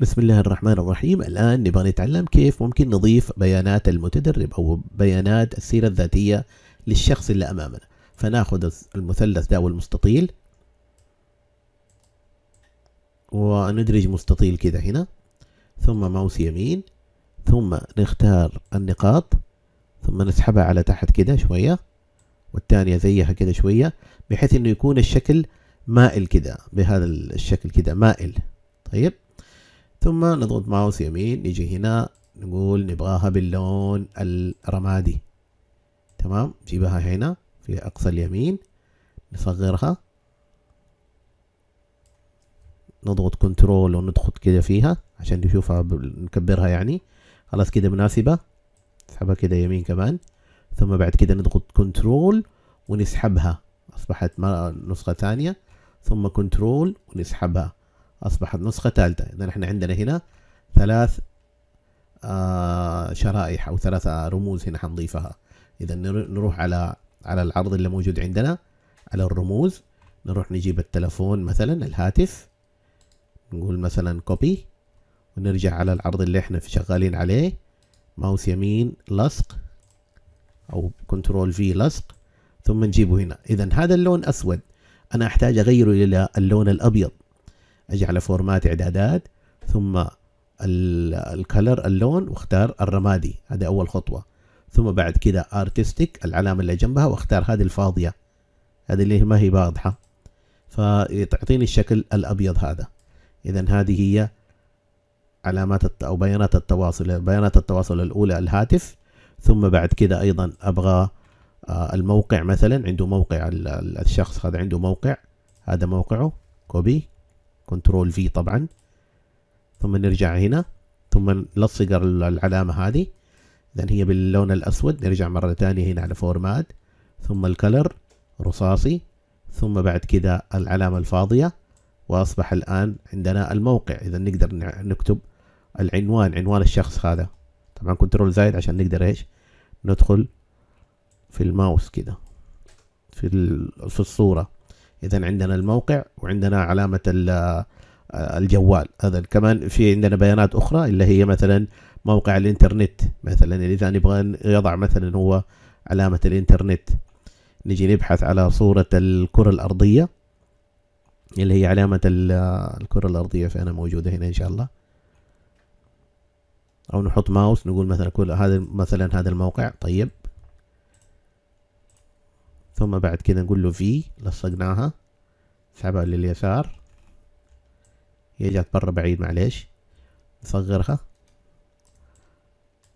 بسم الله الرحمن الرحيم الآن نبغى نتعلم كيف ممكن نضيف بيانات المتدرب أو بيانات السيرة الذاتية للشخص اللي أمامنا فناخذ المثلث ده والمستطيل وندرج مستطيل كده هنا ثم ماوس يمين ثم نختار النقاط ثم نسحبها على تحت كده شوية والتانية زيها كده شوية بحيث انه يكون الشكل مائل كده بهذا الشكل كده مائل طيب ثم نضغط ماوس يمين نجي هنا نقول نبغاها باللون الرمادي تمام جيبها هنا في أقصى اليمين نصغرها نضغط كنترول وندخل كده فيها عشان نشوفها نكبرها يعني خلاص كده مناسبة نسحبها كده يمين كمان ثم بعد كده نضغط كنترول ونسحبها أصبحت نسخة ثانية ثم كنترول ونسحبها أصبحت نسخة ثالثة إذا نحن عندنا هنا ثلاث آه شرائح أو ثلاثة رموز هنا حنضيفها إذا نروح على على العرض اللي موجود عندنا على الرموز نروح نجيب التلفون مثلا الهاتف نقول مثلا كوبي ونرجع على العرض اللي احنا شغالين عليه ماوس يمين لصق او كنترول في لصق ثم نجيبه هنا اذا هذا اللون اسود انا احتاج اغيره الى اللون الابيض اجي على فورمات اعدادات ثم الكلر اللون واختار الرمادي هذا اول خطوه ثم بعد كده ارتستيك العلامه اللي جنبها واختار هذه الفاضيه هذه اللي ما هي واضحه فتعطيني الشكل الابيض هذا اذا هذه هي علامات الت... او بيانات التواصل بيانات التواصل الاولى الهاتف ثم بعد كده ايضا ابغى آه، الموقع مثلا عنده موقع الشخص هذا عنده موقع هذا موقعه كوبي كنترول في طبعا ثم نرجع هنا ثم نلصق العلامة هذه لأن هي باللون الأسود نرجع مرة ثانية هنا على فورمات ثم الكلر رصاصي ثم بعد كده العلامة الفاضية وأصبح الآن عندنا الموقع إذا نقدر نكتب العنوان عنوان الشخص هذا طبعا كنترول زائد عشان نقدر إيش ندخل في الماوس كده في الصورة اذا عندنا الموقع وعندنا علامه الجوال هذا كمان في عندنا بيانات اخرى اللي هي مثلا موقع الانترنت مثلا اذا نبغى يضع مثلا هو علامه الانترنت نجي نبحث على صوره الكره الارضيه اللي هي علامه الكره الارضيه فانا موجوده هنا ان شاء الله او نحط ماوس نقول مثلا كل هذا مثلا هذا الموقع طيب ثم بعد كده نقول له في لصقناها نسحبها لليسار هي جات برا بعيد معليش نصغرها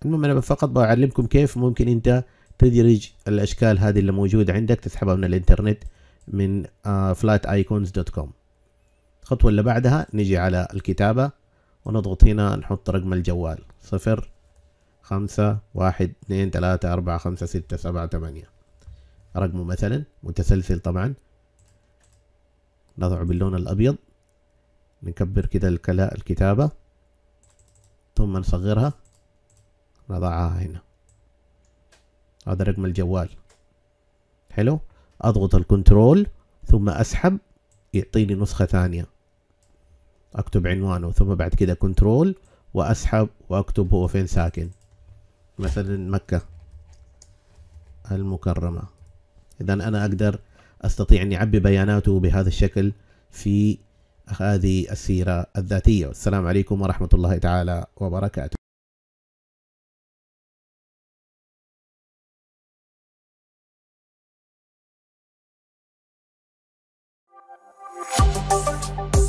المهم انا فقط بعلمكم كيف ممكن انت تدرج الاشكال هذه اللي موجوده عندك تسحبها من الانترنت من كوم آه، الخطوه اللي بعدها نجي على الكتابه ونضغط هنا نحط رقم الجوال صفر خمسة واحد اثنين ثلاثة أربعة خمسة ستة سبعة ثمانية رقمه مثلا متسلسل طبعا نضعه باللون الأبيض نكبر كده الكتابة ثم نصغرها نضعها هنا هذا رقم الجوال حلو أضغط الكنترول ثم أسحب يعطيني نسخة ثانية أكتب عنوانه ثم بعد كده كنترول وأسحب وأكتب هو فين ساكن مثلا مكة المكرمة اذا انا اقدر استطيع اني اعبي بياناته بهذا الشكل في هذه السيره الذاتيه والسلام عليكم ورحمه الله تعالى وبركاته Thank you.